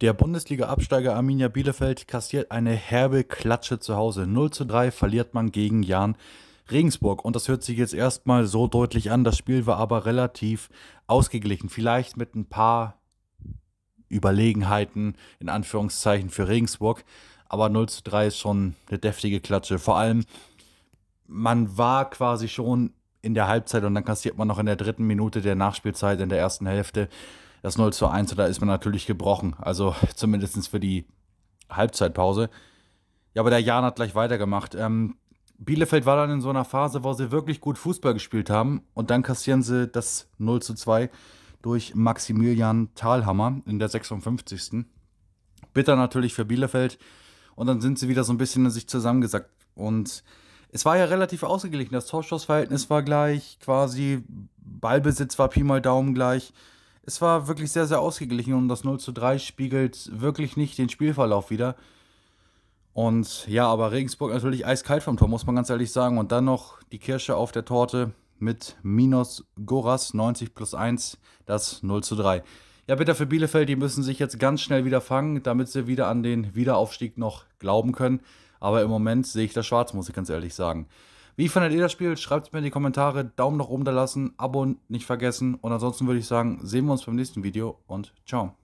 Der Bundesliga-Absteiger Arminia Bielefeld kassiert eine herbe Klatsche zu Hause. 0 zu 3 verliert man gegen Jan Regensburg. Und das hört sich jetzt erstmal so deutlich an. Das Spiel war aber relativ ausgeglichen. Vielleicht mit ein paar Überlegenheiten, in Anführungszeichen, für Regensburg. Aber 0 zu 3 ist schon eine deftige Klatsche. Vor allem, man war quasi schon in der Halbzeit und dann kassiert man noch in der dritten Minute der Nachspielzeit in der ersten Hälfte das 0 zu 1 und da ist man natürlich gebrochen. Also zumindest für die Halbzeitpause. Ja, aber der Jan hat gleich weitergemacht. Ähm, Bielefeld war dann in so einer Phase, wo sie wirklich gut Fußball gespielt haben und dann kassieren sie das 0 zu 2 durch Maximilian Thalhammer in der 56. Bitter natürlich für Bielefeld und dann sind sie wieder so ein bisschen in sich zusammengesackt und es war ja relativ ausgeglichen. Das Torschussverhältnis war gleich, quasi Ballbesitz war Pi mal Daumen gleich es war wirklich sehr, sehr ausgeglichen und das 0 zu 3 spiegelt wirklich nicht den Spielverlauf wider. Und ja, aber Regensburg natürlich eiskalt vom Tor, muss man ganz ehrlich sagen. Und dann noch die Kirsche auf der Torte mit minus Goras 90 plus 1, das 0 zu 3. Ja, bitte für Bielefeld, die müssen sich jetzt ganz schnell wieder fangen, damit sie wieder an den Wiederaufstieg noch glauben können. Aber im Moment sehe ich das schwarz, muss ich ganz ehrlich sagen. Wie fandet ihr das Spiel? Schreibt es mir in die Kommentare, Daumen nach oben da lassen, Abo nicht vergessen und ansonsten würde ich sagen, sehen wir uns beim nächsten Video und ciao.